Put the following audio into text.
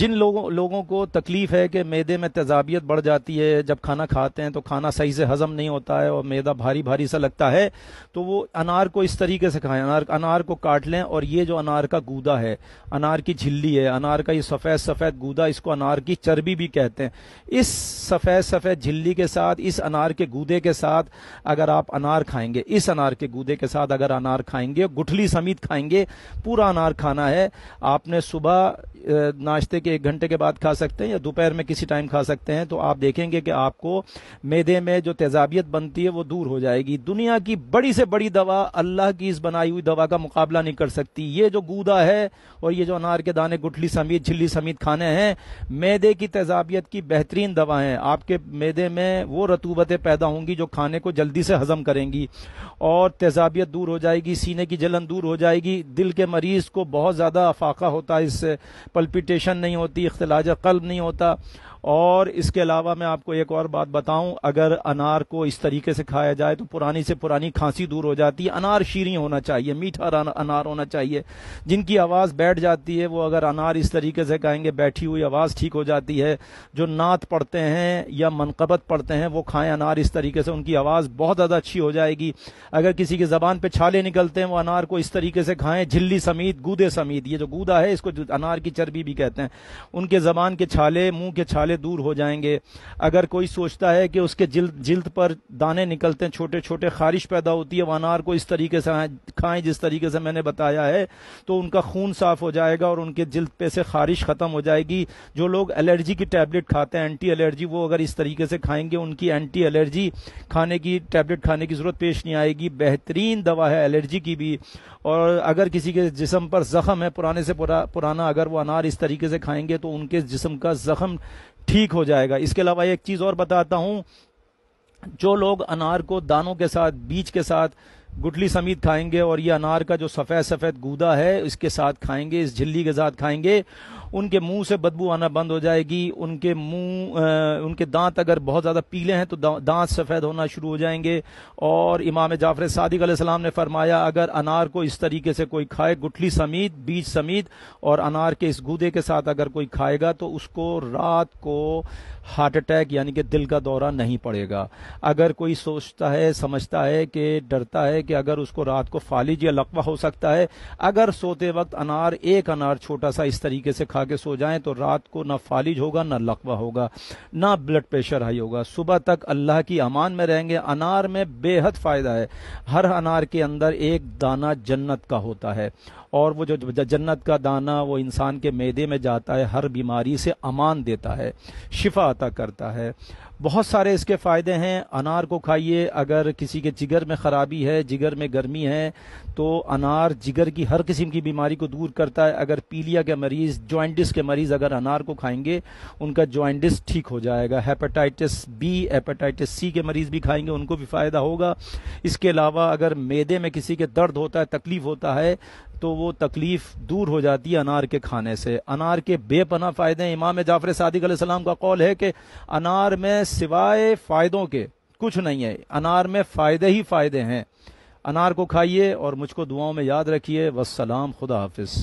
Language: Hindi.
जिन लोगों लोगों को तकलीफ़ है कि मैदे में तेजाबियत बढ़ जाती है जब खाना खाते हैं तो खाना सही से हजम नहीं होता है और मैदा भारी भारी सा लगता है तो वो अनार को इस तरीके से खाएं अनार अनार को काट लें और ये जो अनार का गूदा है अनार की झिल्ली है अनार का ये सफ़ेद सफ़ेद गूदा इसको अनार की चर्बी भी कहते हैं इस सफ़ेद सफ़ेद झिल्ली के साथ इस अनार के गूदे के साथ अगर आप अनार खाएंगे इस अनार के गूदे के साथ अगर अनार खाएंगे गुठली समेत खाएंगे पूरा अनार खाना है आपने सुबह नाश्ते के एक घंटे के बाद खा सकते हैं या दोपहर में किसी टाइम खा सकते हैं तो आप देखेंगे कि आपको मैदे में जो तेजाबियत बनती है वो दूर हो जाएगी दुनिया की बड़ी से बड़ी दवा अल्लाह की इस बनाई हुई दवा का मुकाबला नहीं कर सकती ये जो गूदा है और ये जो अनार के दाने गुठली समेत झिल्ली समेत खाने हैं मैदे की तेजाबियत की बेहतरीन दवा है आपके मैदे में वो रतूबतें पैदा होंगी जो खाने को जल्दी से हजम करेंगी और तेजाबियत दूर हो जाएगी सीने की जलन दूर हो जाएगी दिल के मरीज को बहुत ज़्यादा अफाका होता है इससे पल्पिटेशन नहीं होती अख्तलाज कल्ब नहीं होता और इसके अलावा मैं आपको एक और बात बताऊं अगर अनार को इस तरीके से खाया जाए तो पुरानी से पुरानी खांसी दूर हो जाती है अनार शीरी होना चाहिए मीठा अनार होना चाहिए जिनकी आवाज़ बैठ जाती है वो अगर अनार इस तरीके से खाएंगे बैठी हुई आवाज़ ठीक हो जाती है जो नात पढ़ते हैं या मनकबत पढ़ते हैं वो खाएं अनार इस तरीके से उनकी आवाज़ बहुत ज़्यादा अच्छी हो जाएगी अगर किसी की ज़बान पर छाले निकलते हैं वो अनार को इस तरीके से खाएं झिल्ली समीत गूदे समीत ये जो गूदा है इसको अनार की चर्बी भी कहते हैं उनके ज़बान के छाले मुँह के छाले मसले दूर हो जाएंगे अगर कोई सोचता है कि उसके जिल्द जिल्द पर दाने निकलते हैं छोटे छोटे खारिश पैदा होती है अनार को इस तरीके से खाएं जिस तरीके से मैंने बताया है तो उनका खून साफ हो जाएगा और उनके जिल्द पे से खारिश ख़त्म हो जाएगी जो लोग एलर्जी की टैबलेट खाते हैं एंटी एलर्जी वो अगर इस तरीके से खाएंगे उनकी एंटी एलर्जी खाने की टैबलेट खाने की ज़रूरत पेश नहीं आएगी बेहतरीन दवा है एलर्जी की भी और अगर किसी के जिसम पर जख्म है पुराने से पुरा, पुराना अगर वो अनार इस तरीके से खाएंगे तो उनके जिसम का जख्म ठीक हो जाएगा इसके अलावा एक चीज़ और बताता हूं जो लोग अनार को दानों के साथ बीज के साथ गुटली समीत खाएंगे और ये अनार का जो सफ़ेद सफ़ेद गूदा है इसके साथ खाएंगे इस झिल्ली के साथ खाएंगे उनके मुंह से बदबू आना बंद हो जाएगी उनके मुंह उनके दांत अगर बहुत ज़्यादा पीले हैं तो दांत सफ़ेद होना शुरू हो जाएंगे और इमाम जाफर सादिक सलाम ने फरमाया अगर अनार को इस तरीके से कोई खाए गुटली समीत बीज समीत और अनार के इस गूदे के साथ अगर कोई खाएगा तो उसको रात को हार्ट अटैक यानी कि दिल का दौरा नहीं पड़ेगा अगर कोई सोचता है समझता है कि डरता है है कि अगर उसको रात को फालिज या लकवा हो सकता है अगर सोते वक्त अनार एक अनार छोटा सा इस तरीके से खा के सो जाए तो रात को ना फालिज होगा ना लकवा होगा ना ब्लड प्रेशर हाई होगा सुबह तक अल्लाह की अमान में रहेंगे अनार में बेहद फ़ायदा है हर अनार के अंदर एक दाना जन्नत का होता है और वो जो जन्नत का दाना वो इंसान के मैदे में जाता है हर बीमारी से अमान देता है शिफा अता करता है बहुत सारे इसके फ़ायदे हैं अनार को खाइए अगर किसी के जिगर में ख़राबी है जिगर में गर्मी है तो अनार जिगर की हर किस्म की बीमारी को दूर करता है अगर पीलिया के मरीज़ जॉइंटिस के मरीज़ अगर अनार को खाएंगे उनका जॉइंटिस ठीक हो जाएगा हेपेटाइटिस बी हेपेटाइटिस सी के मरीज़ भी खाएंगे उनको भी फ़ायदा होगा इसके अलावा अगर मैदे में किसी के दर्द होता है तकलीफ़ होता है तो वो तकलीफ दूर हो जाती है अनार के खाने से अनार के बेपना फ़ायदे इमाम जाफ़र सदक सलाम का कौल है कि अनार में सिवाय फ़ायदों के कुछ नहीं है अनार में फ़ायदे ही फ़ायदे हैं अनार को खाइए और मुझको दुआओं में याद रखिए वसलाम खुदा हाफिज़